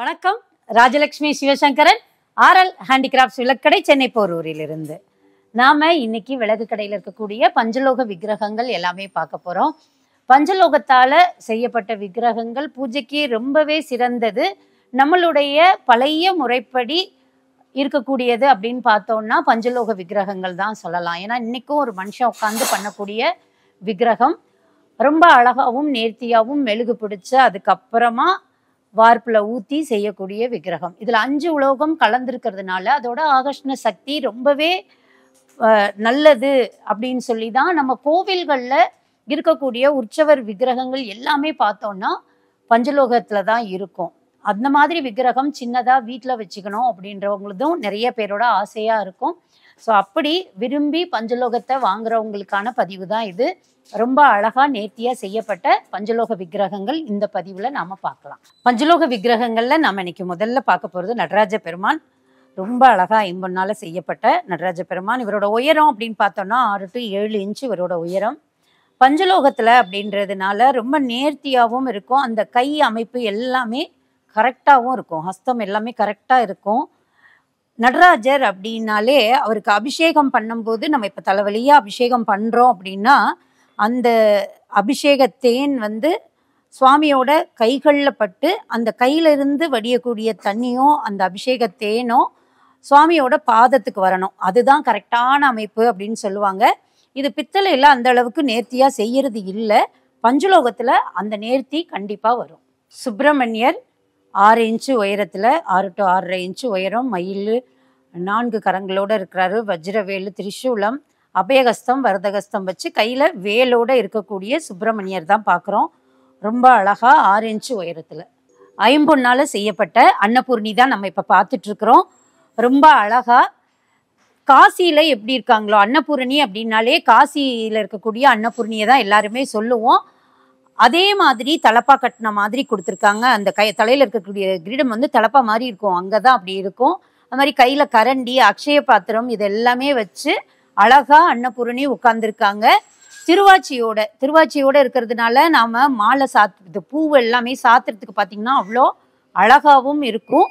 வணக்கம் Rajalakshmi Sivasankaran R L handicrafts விளக்கடை சென்னை போரூரிலிருந்து நாம் இன்னைக்கு விளக்கு கடையில் இருக்கக்கூடிய பஞ்சலோக விக்கிரகங்கள் எல்லாமே பார்க்க போகிறோம் பஞ்சலோகத்தால் செய்யப்பட்ட விக்கிரகங்கள் பூஜைக்கு ரொம்பவே சிறந்தது நம்மளுடைய பழைய முறைப்படி இருக்கக்கூடியது அப்படின்னு பார்த்தோம்னா பஞ்சலோக விக்கிரகங்கள் தான் சொல்லலாம் ஏன்னா இன்றைக்கும் ஒரு மனுஷன் உட்காந்து பண்ணக்கூடிய விக்கிரகம் ரொம்ப அழகாகவும் நேர்த்தியாகவும் மெழுகு பிடிச்சி அதுக்கப்புறமா வார்ப்பில் ஊற்றி செய்யக்கூடிய விக்கிரகம் இதில் அஞ்சு உலோகம் கலந்துருக்கிறதுனால அதோட ஆகர்ஷ்ண சக்தி ரொம்பவே நல்லது அப்படின்னு சொல்லி தான் நம்ம கோவில்களில் இருக்கக்கூடிய உற்சவர் விக்கிரகங்கள் எல்லாமே பார்த்தோம்னா பஞ்சலோகத்தில் தான் இருக்கும் அந்த மாதிரி விக்கிரகம் சின்னதாக வீட்டில் வச்சுக்கணும் அப்படின்றவங்களும் நிறைய பேரோட ஆசையாக இருக்கும் ஸோ அப்படி விரும்பி பஞ்சலோகத்தை வாங்குறவங்களுக்கான பதிவு தான் இது ரொம்ப அழகா நேர்த்தியா செய்யப்பட்ட பஞ்சலோக விக்கிரகங்கள் இந்த பதிவுல நாம பார்க்கலாம் பஞ்சலோக விக்கிரகங்கள்ல நாம இன்னைக்கு முதல்ல பார்க்க போறது நடராஜ பெருமான் ரொம்ப அழகா ஐம்பொன்னால செய்யப்பட்ட நடராஜ பெருமான் இவரோட உயரம் அப்படின்னு பார்த்தோம்னா ஆறு டு ஏழு இன்ச்சு இவரோட உயரம் பஞ்சலோகத்துல அப்படின்றதுனால ரொம்ப நேர்த்தியாகவும் இருக்கும் அந்த கை அமைப்பு எல்லாமே கரெக்டாகவும் இருக்கும் ஹஸ்தம் எல்லாமே கரெக்டாக இருக்கும் நடராஜர் அப்படின்னாலே அவருக்கு அபிஷேகம் பண்ணும்போது நம்ம இப்போ தலைவலியாக அபிஷேகம் பண்ணுறோம் அப்படின்னா அந்த அபிஷேகத்தேன் வந்து சுவாமியோட கைகளில் பட்டு அந்த கையிலிருந்து வடியக்கூடிய தண்ணியும் அந்த தேனோ சுவாமியோட பாதத்துக்கு வரணும் அதுதான் கரெக்டான அமைப்பு அப்படின்னு சொல்லுவாங்க இது பித்தளையில் அந்த அளவுக்கு நேர்த்தியாக செய்யறது இல்லை பஞ்சலோகத்தில் அந்த நேர்த்தி கண்டிப்பாக வரும் சுப்பிரமணியர் ஆறு இன்ச்சு உயரத்தில் ஆறு டு ஆறரை இன்ச்சு உயரம் மயில் நான்கு கரங்களோடு இருக்கிறாரு வஜ்ரவேலு திரிசூலம் அபயகஸ்தம் வரதகஸ்தம் வச்சு கையில் வேலோடு இருக்கக்கூடிய சுப்பிரமணியர் தான் பார்க்குறோம் ரொம்ப அழகாக ஆறு இன்ச்சு உயரத்தில் ஐம்பொண்ணால் செய்யப்பட்ட அன்னபூர்ணி தான் நம்ம இப்போ பார்த்துட்ருக்குறோம் ரொம்ப அழகாக காசியில் எப்படி இருக்காங்களோ அன்னபூரணி அப்படின்னாலே காசியில் இருக்கக்கூடிய அன்னபூர்ணியை தான் எல்லாருமே சொல்லுவோம் அதே மாதிரி தலப்பா கட்டின மாதிரி கொடுத்துருக்காங்க அந்த கை தலையில் இருக்கக்கூடிய கிரீடம் வந்து தலப்பா மாதிரி இருக்கும் அங்கே தான் அப்படி இருக்கும் அது மாதிரி கையில கரண்டி அக்ஷய பாத்திரம் இது எல்லாமே வச்சு அழகா அன்னபூரணி உட்கார்ந்துருக்காங்க திருவாச்சியோட திருவாச்சியோட இருக்கிறதுனால நாம மாலை இது பூ எல்லாமே சாத்துறதுக்கு பார்த்தீங்கன்னா அவ்வளோ அழகாகவும் இருக்கும்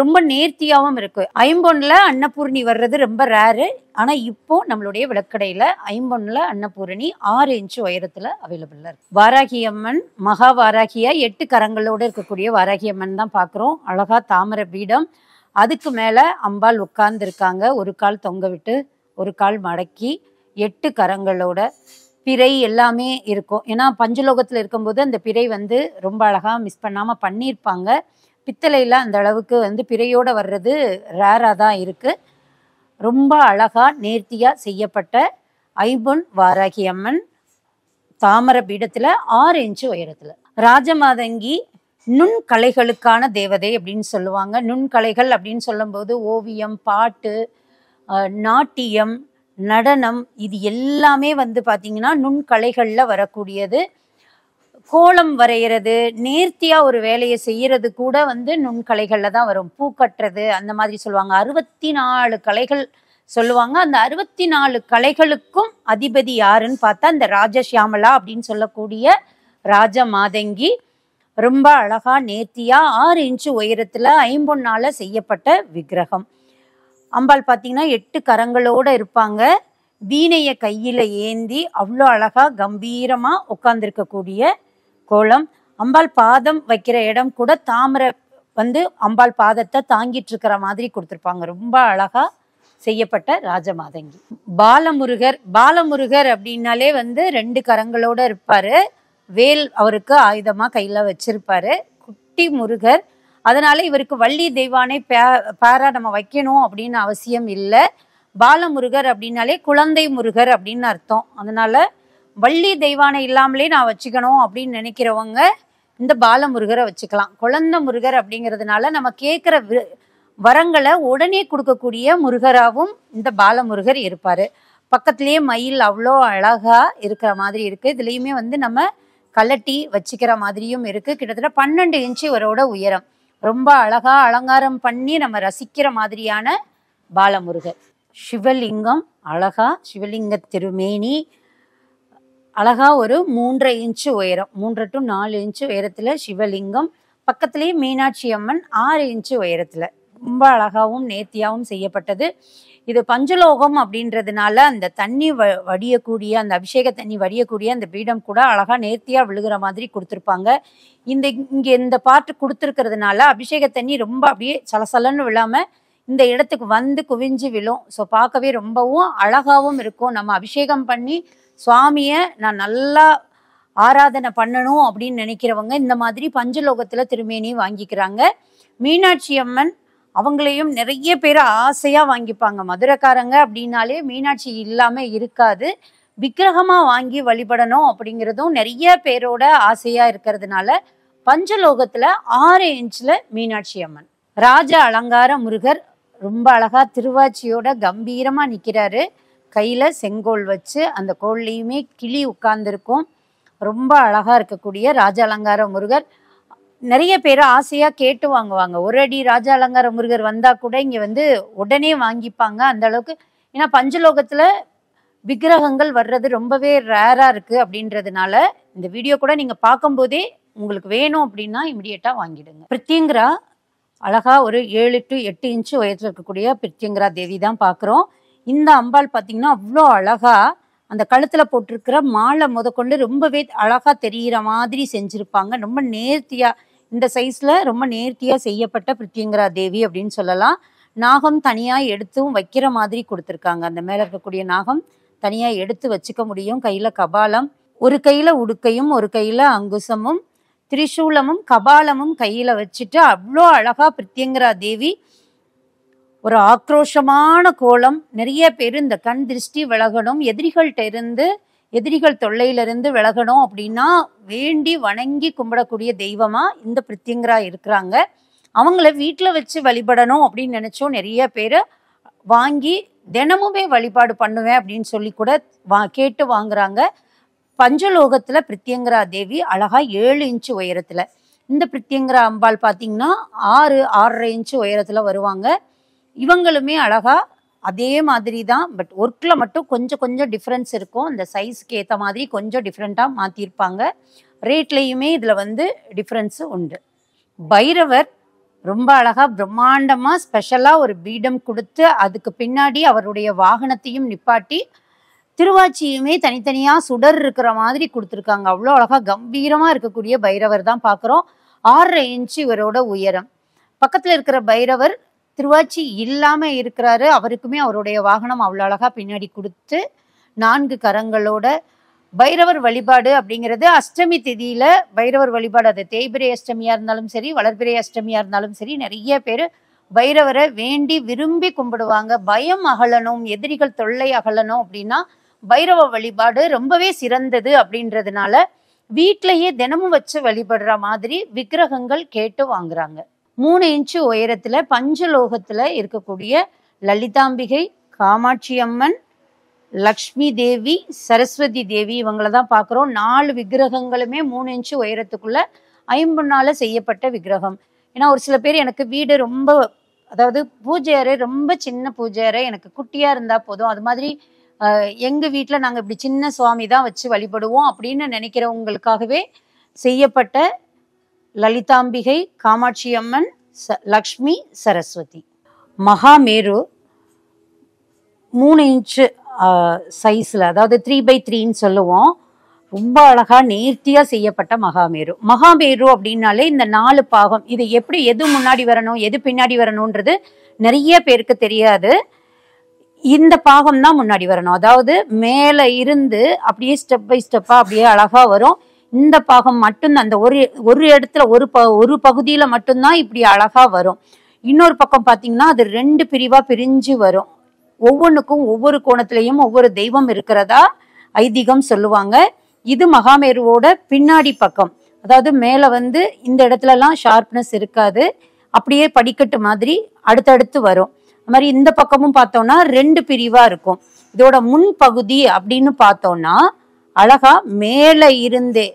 ரொம்ப நேர்த்தியாகவும் இருக்கு ஐம்பொன்ல அன்னபூரணி வர்றது ரொம்ப ரேரு ஆனால் இப்போ நம்மளுடைய விளக்கடையில் ஐம்பொன்ல அன்னபூரணி ஆறு இன்ச்சு உயரத்தில் அவைலபிளாக இருக்கு வாராகி அம்மன் மகா வாராகியா எட்டு கரங்களோடு இருக்கக்கூடிய வாராகி அம்மன் தான் பார்க்குறோம் அழகா தாமரை பீடம் அதுக்கு மேலே அம்பாள் உட்கார்ந்துருக்காங்க ஒரு கால் தொங்க விட்டு ஒரு கால் மடக்கி எட்டு கரங்களோட பிறை எல்லாமே இருக்கும் ஏன்னா பஞ்சலோகத்தில் இருக்கும்போது அந்த பிறை வந்து ரொம்ப அழகாக மிஸ் பண்ணாமல் பண்ணியிருப்பாங்க பித்தளையில் அந்த அளவுக்கு வந்து பிறையோடு வர்றது ரேராக தான் இருக்குது ரொம்ப அழகாக நேர்த்தியாக செய்யப்பட்ட ஐபொன் வாராகி அம்மன் தாமர பீடத்தில் ஆறு இன்ச்சு உயரத்தில் ராஜமாதங்கி நுண்கலைகளுக்கான தேவதை அப்படின்னு சொல்லுவாங்க நுண்கலைகள் அப்படின்னு சொல்லும்போது ஓவியம் பாட்டு நாட்டியம் நடனம் இது எல்லாமே வந்து பார்த்திங்கன்னா நுண்கலைகளில் வரக்கூடியது கோலம் வரைகிறது நேர்த்தியாக ஒரு வேலையை செய்கிறது கூட வந்து நுண்கலைகளில் தான் வரும் பூ கட்டுறது அந்த மாதிரி சொல்லுவாங்க அறுபத்தி நாலு கலைகள் சொல்லுவாங்க அந்த அறுபத்தி நாலு கலைகளுக்கும் அதிபதி யாருன்னு பார்த்தா இந்த ராஜசியாமலா அப்படின்னு சொல்லக்கூடிய ராஜ மாதங்கி ரொம்ப அழகா நேர்த்தியா ஆறு இன்ச்சு உயரத்துல ஐம்பொன்னால செய்யப்பட்ட விக்கிரகம் அம்பாள் பார்த்தீங்கன்னா எட்டு கரங்களோட இருப்பாங்க வீணைய கையில ஏந்தி அவ்வளோ அழகா கம்பீரமா உட்கார்ந்துருக்கக்கூடிய கோலம் அம்பாள் பாதம் வைக்கிற இடம் கூட தாமரை வந்து அம்பாள் பாதத்தை தாங்கிட்டு இருக்கிற மாதிரி கொடுத்துருப்பாங்க ரொம்ப அழகா செய்யப்பட்ட ராஜமாதங்கி பாலமுருகர் பாலமுருகர் அப்படின்னாலே வந்து ரெண்டு கரங்களோட இருப்பாரு வேல் அவருக்கு ஆயுதமாக கையில் வச்சிருப்பாரு குட்டி முருகர் அதனால இவருக்கு வள்ளி தெய்வானை பேரா நம்ம வைக்கணும் அப்படின்னு அவசியம் இல்லை பாலமுருகர் அப்படின்னாலே குழந்தை முருகர் அப்படின்னு அர்த்தம் அதனால வள்ளி தெய்வானை இல்லாமலே நான் வச்சுக்கணும் அப்படின்னு நினைக்கிறவங்க இந்த பாலமுருகரை வச்சுக்கலாம் குழந்தை முருகர் அப்படிங்கிறதுனால நம்ம கேட்குற வரங்களை உடனே கொடுக்கக்கூடிய முருகராகவும் இந்த பாலமுருகர் இருப்பார் பக்கத்துலேயே மயில் அவ்வளோ அழகாக இருக்கிற மாதிரி இருக்குது இதுலேயுமே வந்து நம்ம கலட்டி வச்சுக்கிற மாதிரியும் இருக்குது கிட்டத்தட்ட பன்னெண்டு இன்ச்சு இவரோட உயரம் ரொம்ப அழகா அலங்காரம் பண்ணி நம்ம ரசிக்கிற மாதிரியான பாலமுருகர் சிவலிங்கம் அழகா சிவலிங்க திருமேனி அழகா ஒரு மூன்றரை இன்ச்சு உயரம் மூன்று டு நாலு இன்ச்சு உயரத்தில் சிவலிங்கம் பக்கத்துலேயே மீனாட்சி அம்மன் ஆறு இன்ச்சு உயரத்தில் ரொம்ப அழகாகவும் நேர்த்தியாகவும் செய்யப்பட்டது இது பஞ்சலோகம் அப்படின்றதுனால அந்த தண்ணி வ வடியக்கூடிய அந்த அபிஷேக தண்ணி வடியக்கூடிய அந்த பீடம் கூட அழகாக நேர்த்தியாக விழுகிற மாதிரி கொடுத்துருப்பாங்க இந்த இங்கே இந்த பாட்டு கொடுத்துருக்கிறதுனால அபிஷேக தண்ணி ரொம்ப அப்படியே சலசலன்னு விழாமல் இந்த இடத்துக்கு வந்து குவிஞ்சு விழும் ஸோ பார்க்கவே ரொம்பவும் அழகாகவும் இருக்கும் நம்ம அபிஷேகம் பண்ணி சுவாமியை நான் நல்லா ஆராதனை பண்ணணும் அப்படின்னு நினைக்கிறவங்க இந்த மாதிரி பஞ்சலோகத்தில் திருமேனி வாங்கிக்கிறாங்க மீனாட்சி அம்மன் அவங்களையும் நிறைய பேர் ஆசையாக வாங்கிப்பாங்க மதுரக்காரங்க அப்படின்னாலே மீனாட்சி இல்லாமல் இருக்காது விக்கிரகமா வாங்கி வழிபடணும் அப்படிங்கிறதும் நிறைய பேரோட ஆசையாக இருக்கிறதுனால பஞ்சலோகத்தில் ஆறு இன்ச்சில் மீனாட்சி அம்மன் ராஜ அலங்கார முருகர் ரொம்ப அழகாக திருவாச்சியோட கம்பீரமாக நிற்கிறாரு கையில் செங்கோல் வச்சு அந்த கோல்லையுமே கிளி உட்கார்ந்துருக்கும் ரொம்ப அழகாக இருக்கக்கூடிய ராஜ அலங்கார முருகர் நிறைய பேர் ஆசையாக கேட்டு வாங்குவாங்க ஒரு அடி ராஜா அலங்கார முருகர் வந்தால் கூட இங்கே வந்து உடனே வாங்கிப்பாங்க அந்த அளவுக்கு ஏன்னா பஞ்சலோகத்தில் விக்கிரகங்கள் வர்றது ரொம்பவே ரேராக இருக்குது அப்படின்றதுனால இந்த வீடியோ கூட நீங்கள் பார்க்கும்போதே உங்களுக்கு வேணும் அப்படின்னா இமிடியேட்டாக வாங்கிடுங்க பிரித்திங்கரா அழகா ஒரு ஏழு டு எட்டு இன்ச்சு உயரத்தில் இருக்கக்கூடிய பிரித்திங்கரா தேவி தான் பார்க்குறோம் இந்த அம்பாள் பாத்தீங்கன்னா அவ்வளோ அழகாக அந்த கழுத்தில் போட்டிருக்கிற மாலை முதற்கொண்டு ரொம்பவே அழகாக தெரியற மாதிரி செஞ்சுருப்பாங்க ரொம்ப நேர்த்தியாக இந்த சைஸில் ரொம்ப நேர்த்தியாக செய்யப்பட்ட பிருத்தியங்கரா தேவி அப்படின்னு சொல்லலாம் நாகம் தனியாக எடுத்தும் வைக்கிற மாதிரி கொடுத்துருக்காங்க அந்த மேலே இருக்கக்கூடிய நாகம் தனியாக எடுத்து வச்சுக்க முடியும் கையில் கபாலம் ஒரு கையில் உடுக்கையும் ஒரு கையில் அங்குசமும் திரிசூலமும் கபாலமும் கையில் வச்சுட்டு அவ்வளோ அழகாக பிருத்தியங்கரா தேவி ஒரு ஆக்ரோஷமான கோலம் நிறைய பேர் இந்த கண் திருஷ்டி விலகணும் எதிரிகள்கிட்ட இருந்து எதிரிகள் தொல்லையிலிருந்து விலகணும் அப்படின்னா வேண்டி வணங்கி கும்பிடக்கூடிய தெய்வமாக இந்த பிரித்திங்கரா இருக்கிறாங்க அவங்கள வீட்டில் வச்சு வழிபடணும் அப்படின்னு நினச்சோம் நிறைய பேர் வாங்கி தினமுமே வழிபாடு பண்ணுவேன் அப்படின்னு சொல்லி கூட வா கேட்டு வாங்குறாங்க பஞ்சலோகத்தில் பிரித்தியங்கரா தேவி அழகாக ஏழு இன்ச்சு உயரத்தில் இந்த பிரித்தியங்கரா அம்பாள் பார்த்தீங்கன்னா ஆறு ஆறரை இன்ச்சு உயரத்தில் வருவாங்க இவங்களுமே அழகாக அதே மாதிரி தான் பட் ஒர்க்கில் மட்டும் கொஞ்சம் கொஞ்சம் டிஃப்ரென்ஸ் இருக்கும் அந்த சைஸ்க்கு ஏற்ற மாதிரி கொஞ்சம் டிஃப்ரெண்ட்டாக மாற்றிருப்பாங்க ரேட்லேயுமே இதில் வந்து டிஃப்ரென்ஸு உண்டு பைரவர் ரொம்ப அழகாக பிரம்மாண்டமாக ஸ்பெஷலாக ஒரு பீடம் கொடுத்து அதுக்கு பின்னாடி அவருடைய வாகனத்தையும் நிப்பாட்டி திருவாச்சியுமே தனித்தனியாக சுடர் இருக்கிற மாதிரி கொடுத்துருக்காங்க அவ்வளோ அழகாக கம்பீரமாக இருக்கக்கூடிய பைரவர் தான் பார்க்குறோம் ஆறரை இன்ச்சு இவரோட உயரம் பக்கத்தில் இருக்கிற பைரவர் திருவாச்சி இல்லாம இருக்கிறாரு அவருக்குமே அவருடைய வாகனம் அவ்வளோ அழகா பின்னாடி கொடுத்து நான்கு கரங்களோட பைரவர் வழிபாடு அப்படிங்கிறது அஷ்டமி திதியில பைரவர் வழிபாடு அது தேய்பிரை அஷ்டமியா இருந்தாலும் சரி வளர்பிரை அஷ்டமியா இருந்தாலும் சரி நிறைய பேர் பைரவரை வேண்டி விரும்பி கும்பிடுவாங்க பயம் அகலணும் எதிரிகள் தொல்லை அகலணும் அப்படின்னா பைரவ வழிபாடு ரொம்பவே சிறந்தது அப்படின்றதுனால வீட்டிலேயே தினமும் வச்சு வழிபடுற மாதிரி விக்கிரகங்கள் கேட்டு வாங்குறாங்க மூணு இன்ச்சு உயரத்துல பஞ்சலோகத்துல இருக்கக்கூடிய லலிதாம்பிகை காமாட்சி அம்மன் லக்ஷ்மி தேவி சரஸ்வதி தேவி இவங்கள தான் பார்க்குறோம் நாலு விக்கிரகங்களுமே மூணு இன்ச்சு உயரத்துக்குள்ள நாள் செய்யப்பட்ட விக்கிரகம் ஏன்னா ஒரு சில பேர் எனக்கு வீடு ரொம்ப அதாவது பூஜை அறை ரொம்ப சின்ன பூஜை அறை எனக்கு குட்டியாக இருந்தால் போதும் அது மாதிரி எங்கள் வீட்டில் நாங்கள் இப்படி சின்ன சுவாமி தான் வச்சு வழிபடுவோம் அப்படின்னு நினைக்கிறவங்களுக்காகவே செய்யப்பட்ட லலிதாம்பிகை காமாட்சி அம்மன் ச லக்ஷ்மி சரஸ்வதி மகாமேரு மூணு இன்ச்சு சைஸில் அதாவது த்ரீ பை த்ரீன்னு சொல்லுவோம் ரொம்ப அழகாக நேர்த்தியாக செய்யப்பட்ட மகாமேரு மகாமேரு அப்படின்னாலே இந்த நாலு பாகம் இது எப்படி எது முன்னாடி வரணும் எது பின்னாடி வரணுன்றது நிறைய பேருக்கு தெரியாது இந்த பாகம் தான் முன்னாடி வரணும் அதாவது மேலே இருந்து அப்படியே ஸ்டெப் பை ஸ்டெப்பாக அப்படியே அழகாக வரும் இந்த பாகம் மட்டும்தான் அந்த ஒரு ஒரு இடத்துல ஒரு ப ஒரு பகுதியில் மட்டும்தான் இப்படி அழகாக வரும் இன்னொரு பக்கம் பார்த்தீங்கன்னா அது ரெண்டு பிரிவாக பிரிஞ்சு வரும் ஒவ்வொன்றுக்கும் ஒவ்வொரு கோணத்திலையும் ஒவ்வொரு தெய்வம் இருக்கிறதா ஐதீகம் சொல்லுவாங்க இது மகாமேருவோட பின்னாடி பக்கம் அதாவது மேலே வந்து இந்த இடத்துலலாம் ஷார்ப்னஸ் இருக்காது அப்படியே படிக்கட்டு மாதிரி அடுத்தடுத்து வரும் அது மாதிரி இந்த பக்கமும் பார்த்தோம்னா ரெண்டு பிரிவாக இருக்கும் இதோட முன்பகுதி அப்படின்னு பார்த்தோம்னா அழகா மேலே இருந்தே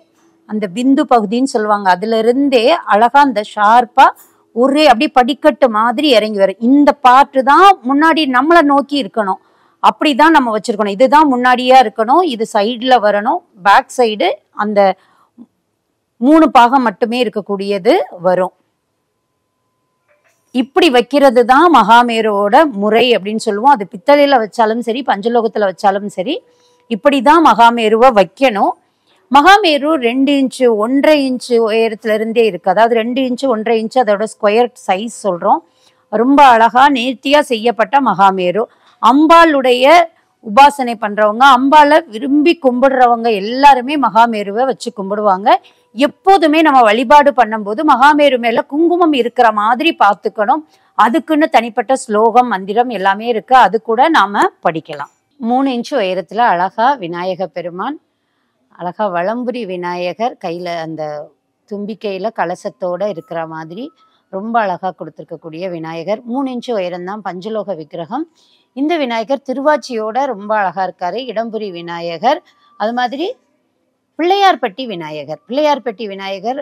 அந்த பிந்து பகுதின்னு சொல்லுவாங்க அதுல இருந்தே அழகா அந்த ஷார்ப்பா ஒரே அப்படியே படிக்கட்டு மாதிரி இறங்கி வரும் இந்த பாட்டு தான் முன்னாடி நம்மளை நோக்கி இருக்கணும் அப்படிதான் நம்ம வச்சிருக்கணும் இதுதான் முன்னாடியா இருக்கணும் இது சைடில் வரணும் பேக் சைடு அந்த மூணு பாகம் மட்டுமே இருக்கக்கூடியது வரும் இப்படி வைக்கிறது தான் மகாமேரோட முறை அப்படின்னு சொல்லுவோம் அது பித்தளையில வச்சாலும் சரி பஞ்சலோகத்துல வச்சாலும் சரி இப்படி தான் மகாமேருவை வைக்கணும் மகாமேரு ரெண்டு இன்ச்சு ஒன்றரை இன்ச்சு உயரத்துல இருந்தே இருக்கு அதாவது ரெண்டு இன்ச்சு ஒன்றரை இன்ச்சு அதோட ஸ்கொயர் சைஸ் சொல்றோம் ரொம்ப அழகா நேர்த்தியா செய்யப்பட்ட மகாமேரு அம்பாளுடைய உபாசனை பண்றவங்க அம்பால விரும்பி கும்பிடுறவங்க எல்லாருமே மகாமேருவை வச்சு கும்பிடுவாங்க எப்போதுமே நம்ம வழிபாடு பண்ணும்போது மகாமேரு மேல குங்குமம் இருக்கிற மாதிரி பார்த்துக்கணும் அதுக்குன்னு தனிப்பட்ட ஸ்லோகம் மந்திரம் எல்லாமே இருக்கு அது கூட நாம படிக்கலாம் மூணு இன்ச்சு உயரத்துல அழகா விநாயக பெருமான் அழகாக வளம்புரி விநாயகர் கையில் அந்த தும்பிக்கையில் கலசத்தோட இருக்கிற மாதிரி ரொம்ப அழகாக கொடுத்துருக்கக்கூடிய விநாயகர் மூணு இன்ச்சு உயரம்தான் பஞ்சலோக விக்கிரகம் இந்த விநாயகர் திருவாச்சியோட ரொம்ப அழகாக இருக்கார் இடம்புரி விநாயகர் அது மாதிரி பிள்ளையார்பட்டி விநாயகர் பிள்ளையார்பட்டி விநாயகர்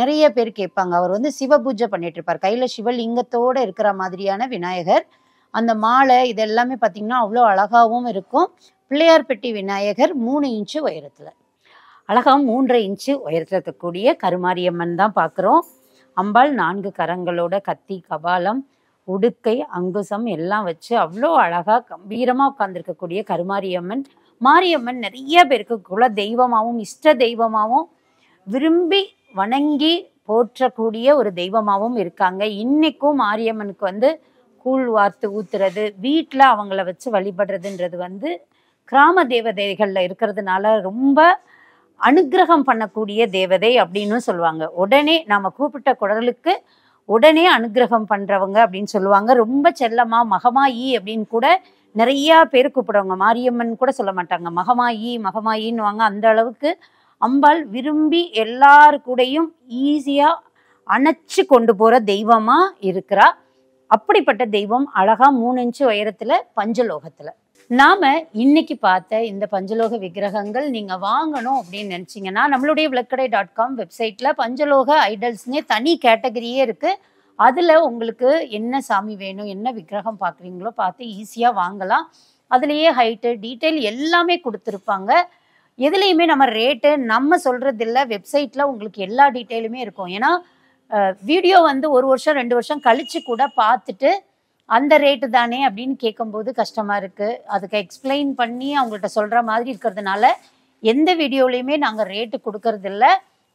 நிறைய பேர் கேட்பாங்க அவர் வந்து சிவ பூஜை பண்ணிட்டு இருப்பார் கையில சிவலிங்கத்தோட இருக்கிற மாதிரியான விநாயகர் அந்த மாலை இது எல்லாமே பார்த்தீங்கன்னா அவ்வளோ அழகாகவும் இருக்கும் பிள்ளையார்பட்டி விநாயகர் மூணு இன்ச்சு உயரத்தில் அழகாக மூன்றரை இன்ச்சு இருக்கக்கூடிய கருமாரியம்மன் தான் பார்க்குறோம் அம்பாள் நான்கு கரங்களோட கத்தி கபாலம் உடுக்கை அங்குசம் எல்லாம் வச்சு அவ்வளோ அழகாக கம்பீரமாக உட்காந்துருக்கக்கூடிய கருமாரியம்மன் மாரியம்மன் நிறைய பேருக்கு குல தெய்வமாகவும் இஷ்ட தெய்வமாகவும் விரும்பி வணங்கி போற்றக்கூடிய ஒரு தெய்வமாகவும் இருக்காங்க இன்னைக்கும் மாரியம்மனுக்கு வந்து கூழ் வார்த்து ஊத்துறது வீட்டில் அவங்கள வச்சு வழிபடுறதுன்றது வந்து கிராம தேவதைகளில் இருக்கிறதுனால ரொம்ப அனுகிரகம் பண்ணக்கூடிய தேவதை அப்படின்னு சொல்லுவாங்க உடனே நாம் கூப்பிட்ட குடலுக்கு உடனே அனுகிரகம் பண்ணுறவங்க அப்படின்னு சொல்லுவாங்க ரொம்ப செல்லமாக மகமாயி அப்படின்னு கூட நிறையா பேர் கூப்பிடுவாங்க மாரியம்மன் கூட சொல்ல மாட்டாங்க மகமாயி மகமாயின்னுவாங்க அந்த அளவுக்கு அம்பாள் விரும்பி எல்லாரு கூடையும் ஈஸியாக அணைச்சு கொண்டு போகிற தெய்வமாக இருக்கிறா அப்படிப்பட்ட தெய்வம் அழகாக மூணு இன்ச்சு உயரத்தில் பஞ்சலோகத்தில் நாம இன்னைக்கு பார்த்த இந்த பஞ்சலோக விக்கிரகங்கள் நீங்க வாங்கணும் அப்படின்னு நினைச்சீங்கன்னா நம்மளுடைய விளக்கடை டாட் காம் வெப்சைட்ல பஞ்சலோக ஐடல்ஸ்னே தனி கேட்டகரியே இருக்கு அதுல உங்களுக்கு என்ன சாமி வேணும் என்ன விக்கிரகம் பாக்குறீங்களோ பார்த்து ஈஸியா வாங்கலாம் அதுலயே ஹைட்டு டீட்டெயில் எல்லாமே கொடுத்துருப்பாங்க எதுலேயுமே நம்ம ரேட்டு நம்ம சொல்கிறதில்ல வெப்சைட்டில் உங்களுக்கு எல்லா டீட்டெயிலுமே இருக்கும் ஏன்னா வீடியோ வந்து ஒரு வருஷம் ரெண்டு வருஷம் கழித்து கூட பார்த்துட்டு அந்த ரேட்டு தானே அப்படின்னு கேட்கும்போது கஷ்டமாக இருக்குது அதுக்கு எக்ஸ்பிளைன் பண்ணி அவங்கள்ட்ட சொல்கிற மாதிரி இருக்கிறதுனால எந்த வீடியோலையுமே நாங்கள் ரேட்டு இல்லை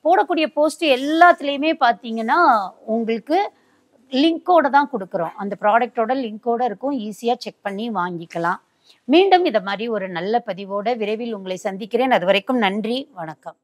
போடக்கூடிய போஸ்ட் எல்லாத்துலேயுமே பார்த்தீங்கன்னா உங்களுக்கு லிங்கோட தான் கொடுக்குறோம் அந்த ப்ராடக்டோட லிங்கோட இருக்கும் ஈஸியாக செக் பண்ணி வாங்கிக்கலாம் மீண்டும் இதை மாதிரி ஒரு நல்ல பதிவோடு விரைவில் உங்களை சந்திக்கிறேன் அது வரைக்கும் நன்றி வணக்கம்